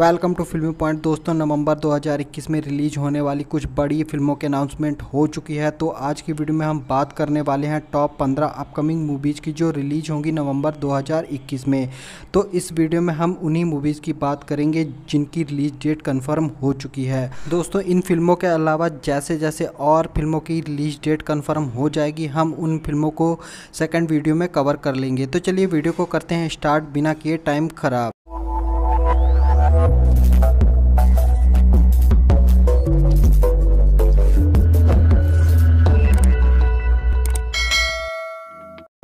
welcome to फिल्मी point दोस्तों नवंबर 2021 में रिलीज होने वाली कुछ बड़ी फिल्मों के अनाउंसमेंट हो चुकी है तो आज की वीडियो में हम बात करने वाले हैं टॉप 15 अपकमिंग मूवीज़ की जो रिलीज होंगी नवंबर 2021 में तो इस वीडियो में हम उन्हीं मूवीज़ की बात करेंगे जिनकी रिलीज डेट कन्फर्म हो चुकी है दोस्तों इन फिल्मों के अलावा जैसे जैसे और फिल्मों की रिलीज डेट कन्फर्म हो जाएगी हम उन फिल्मों को सेकेंड वीडियो में कवर कर लेंगे तो चलिए वीडियो को करते हैं स्टार्ट बिना किए टाइम खराब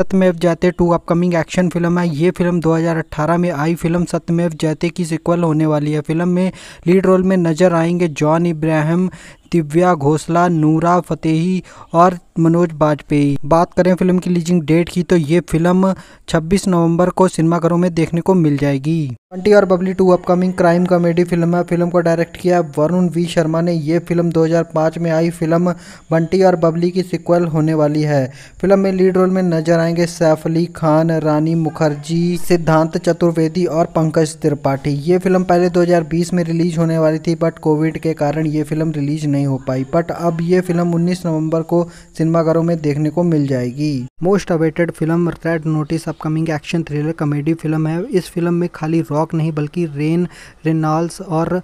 सत्यमेव जयते टू अपकमिंग एक्शन फिल्म है ये फिल्म 2018 में आई फिल्म सत्यमेव जयते की सिक्वल होने वाली है फिल्म में लीड रोल में नजर आएंगे जॉन इब्राहिम दिव्या घोसला नूरा फतेही और मनोज वाजपेयी बात करें फिल्म की रिलीजिंग डेट की तो ये फिल्म 26 नवंबर को सिनेमाघरों में देखने को मिल जाएगी बंटी और Babli two upcoming crime comedy film है फिल्म को डायरेक्ट किया वरुण वी शर्मा ने ये फिल्म 2005 में आई फिल्म बंटी और बबली की सिक्वल होने वाली है फिल्म में लीड रोल में नजर आएंगे सैफ अली खान रानी मुखर्जी सिद्धांत चतुर्वेदी और पंकज त्रिपाठी ये फिल्म पहले दो में रिलीज होने वाली थी बट कोविड के कारण ये फिल्म रिलीज नहीं हो पाई बट अब ये फिल्म 19 नवंबर को सिनेमाघरों में देखने को मिल जाएगी most awaited film red notice upcoming action thriller comedy film है इस फिल्म में खाली रॉक नहीं बल्कि रेन रेनाल्स और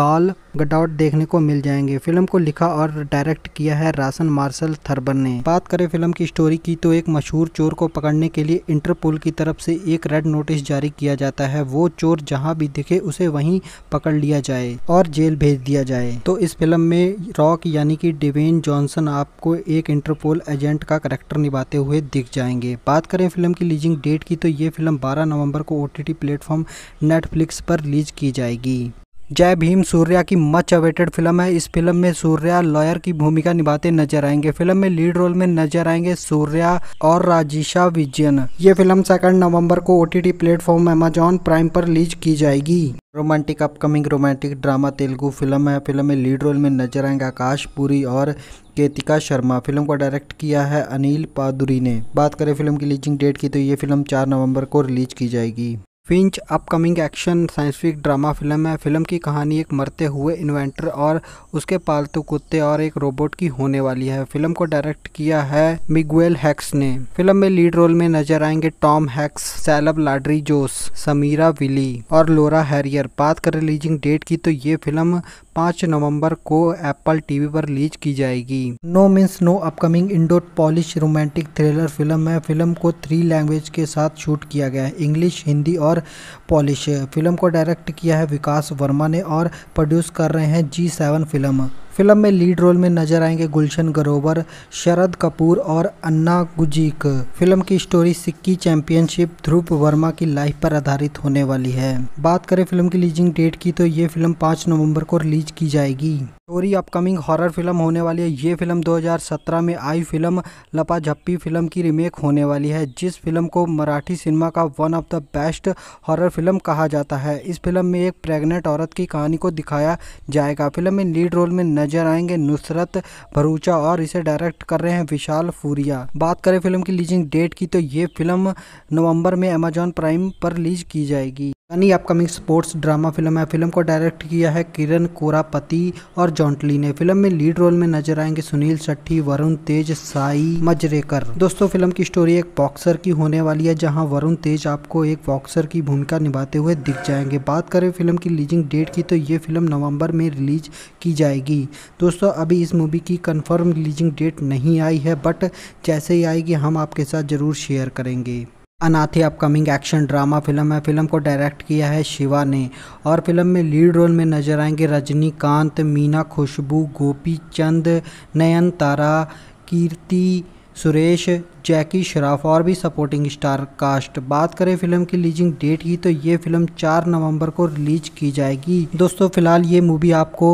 गाल गडाउट देखने को मिल जाएंगे फिल्म को लिखा और डायरेक्ट किया है राशन मार्शल थर्बर ने बात करें फिल्म की स्टोरी की तो एक मशहूर चोर को पकड़ने के लिए इंटरपोल की तरफ से एक रेड नोटिस जारी किया जाता है वो चोर जहाँ भी दिखे उसे वहीं पकड़ लिया जाए और जेल भेज दिया जाए तो इस फिल्म में रॉक यानी कि डिवेन जॉनसन आपको एक इंटरपोल एजेंट का करेक्टर निभाते हुए दिख जाएंगे बात करें फिल्म की रिलीजिंग डेट की तो ये फिल्म बारह नवम्बर को ओ टी प्लेटफॉर्म नेटफ्लिक्स पर रिलीज की जाएगी जय भीम सूर्या की मच अवेटेड फिल्म है इस फिल्म में सूर्या लॉयर की भूमिका निभाते नजर आएंगे फिल्म में लीड रोल में नजर आएंगे सूर्या और राजिशा विजयन ये फिल्म सेकंड नवंबर को ओटीटी प्लेटफॉर्म अमेजॉन प्राइम पर रिलीज की जाएगी romantic upcoming romantic drama Telugu film है फिल्म में लीड रोल में नजर आएंगे आकाश पुरी और केतिका शर्मा फिल्म को डायरेक्ट किया है अनिल पादुरी ने बात करें फिल्म की रिलीजिंग डेट की तो ये फिल्म चार नवम्बर को रिलीज की जाएगी Finch upcoming action scientific drama film है फिल्म की कहानी एक मरते हुए इन्वेंटर और उसके पालतू कुत्ते और एक रोबोट की होने वाली है फिल्म को डायरेक्ट किया है मिगुएल हैक्स ने फिल्म में लीड रोल में नजर आएंगे टॉम हैक्स सैलब लाड्री जोस समीरा विली और लोरा हैरियर बात करें रिलीजिंग डेट की तो ये फिल्म पाँच नवंबर को एप्पल टीवी पर रिलीज की जाएगी no means no upcoming Indo Polish romantic thriller film है फिल्म को थ्री लैंग्वेज के साथ शूट किया गया है इंग्लिश हिंदी और पॉलिश फिल्म को डायरेक्ट किया है विकास वर्मा ने और प्रोड्यूस कर रहे हैं जी सेवन फिल्म फिल्म में लीड रोल में नजर आएंगे गुलशन ग्रोवर शरद कपूर और अन्ना गुजीक फिल्म की story skiing championship Dhruv Verma की लाइफ पर आधारित होने वाली है बात करें फिल्म की लीजिंग डेट की तो ये फिल्म 5 नवंबर को रिलीज की जाएगी स्टोरी अपकमिंग हॉरर फिल्म होने वाली है ये फिल्म 2017 में आई फिल्म झप्पी फिल्म की रीमेक होने वाली है जिस फिल्म को मराठी सिनेमा का one of the best horror film कहा जाता है इस फिल्म में एक प्रेग्नेंट औरत की कहानी को दिखाया जाएगा फिल्म में लीड रोल में नजर आएंगे नुसरत भरूचा और इसे डायरेक्ट कर रहे हैं विशाल फूरिया बात करें फिल्म की रिलीजिंग डेट की तो ये फिल्म नवम्बर में अमेजॉन प्राइम पर रिलीज की जाएगी Sunny upcoming sports drama film है फिल्म को डायरेक्ट किया है किरण कोरापति और जॉन्टली ने फिल्म में लीड रोल में नजर आएंगे सुनील सेट्ठी वरुण तेज साई मजरेकर दोस्तों फिल्म की स्टोरी एक बॉक्सर की होने वाली है जहां वरुण तेज आपको एक बॉक्सर की भूमिका निभाते हुए दिख जाएंगे बात करें फिल्म की रिलीजिंग डेट की तो ये फिल्म नवम्बर में रिलीज की जाएगी दोस्तों अभी इस मूवी की कन्फर्म रिलीजिंग डेट नहीं आई है बट जैसे ही आएगी हम आपके साथ ज़रूर शेयर करेंगे Anaathi upcoming action drama film है फिल्म को डायरेक्ट किया है शिवा ने और फिल्म में लीड रोल में नजर आएंगे रजनीकांत मीना खुशबू गोपी चंद नयन तारा कीर्ति सुरेश जैकी श्राफ और भी सपोर्टिंग स्टार कास्ट बात करें फिल्म की रिलीजिंग डेट की तो ये फिल्म 4 नवंबर को रिलीज की जाएगी दोस्तों फिलहाल ये मूवी आपको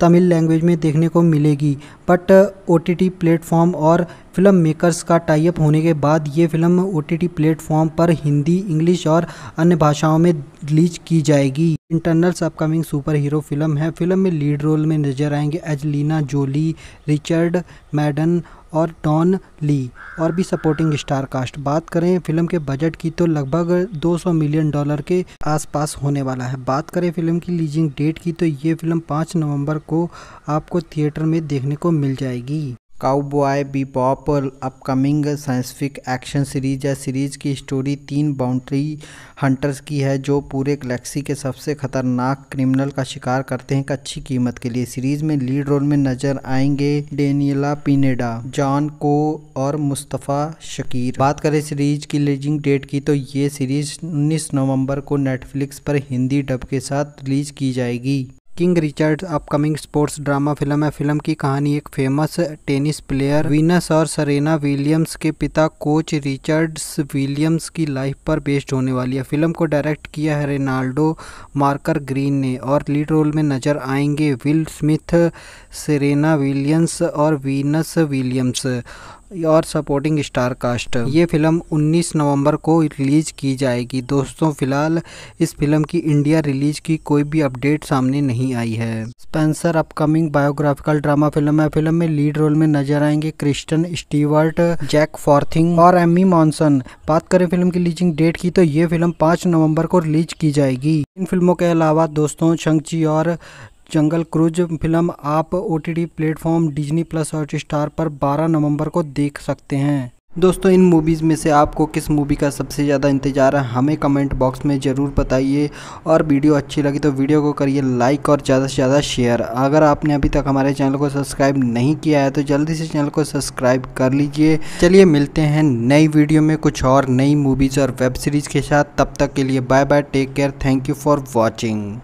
तमिल लैंग्वेज में देखने को मिलेगी बट ओ टी प्लेटफॉर्म और फिल्म मेकर्स का टाइप होने के बाद ये फिल्म ओ टी प्लेटफॉर्म पर हिंदी इंग्लिश और अन्य भाषाओं में रिलीज की जाएगी Eternals upcoming super hero film है फिल्म में लीड रोल में नजर आएंगे एजलीना जोली रिचर्ड मैडन और डॉन ली और भी सपोर्टिंग स्टार कास्ट बात करें फिल्म के बजट की तो लगभग 200 मिलियन डॉलर के आसपास होने वाला है बात करें फिल्म की रिलीजिंग डेट की तो ये फिल्म 5 नवंबर को आपको थिएटर में देखने को मिल जाएगी Cowboy Bebop upcoming scientific action series है सीरीज की स्टोरी तीन बाउंड्री हंटर्स की है जो पूरे गलेक्सी के सबसे खतरनाक क्रिमिनल का शिकार करते हैं एक अच्छी कीमत के लिए सीरीज में लीड रोल में नजर आएंगे डेनियला पिनेडा जॉन को और मुस्तफ़ा शकीर बात करें सीरीज की रिलीजिंग डेट की तो ये सीरीज उन्नीस नवम्बर को नेटफ्लिक्स पर हिंदी डब के साथ रिलीज की जाएगी King Richard upcoming sports drama film है फिल्म की कहानी एक फेमस टेनिस प्लेयर वीनस और सरेना विलियम्स के पिता कोच रिचर्ड्स विलियम्स की लाइफ पर बेस्ड होने वाली है फिल्म को डायरेक्ट किया है रेनाल्डो मार्कर ग्रीन ने और लीड रोल में नजर आएंगे विल स्मिथ सेरेना विलियम्स और वीनस विलियम्स और सपोर्टिंग स्टार कास्ट ये फिल्म 19 नवंबर को रिलीज़ की जाएगी दोस्तों फिलहाल इस फिल्म की इंडिया रिलीज़ की कोई भी अपडेट सामने नहीं आई है Spencer upcoming biographical drama film है फिल्म में लीड रोल में नजर आएंगे क्रिस्टन स्टीवर्ट जैक फॉर्थिंग और एमी मॉनसन बात करें फिल्म की रिलीजिंग डेट की तो ये फिल्म पांच नवम्बर को रिलीज की जाएगी इन फिल्मों के अलावा दोस्तों शंक और जंगल क्रूज फिल्म आप O T platform Disney Plus Hotstar पर 12 नवंबर को देख सकते हैं दोस्तों इन मूवीज़ में से आपको किस मूवी का सबसे ज़्यादा इंतज़ार है हमें कमेंट बॉक्स में ज़रूर बताइए और वीडियो अच्छी लगी तो वीडियो को करिए लाइक और ज़्यादा से ज़्यादा शेयर अगर आपने अभी तक हमारे चैनल को सब्सक्राइब नहीं किया है तो जल्दी से चैनल को सब्सक्राइब कर लीजिए चलिए मिलते हैं नई वीडियो में कुछ और नई मूवीज़ और वेब सीरीज़ के साथ तब तक के लिए bye bye take care thank you for watching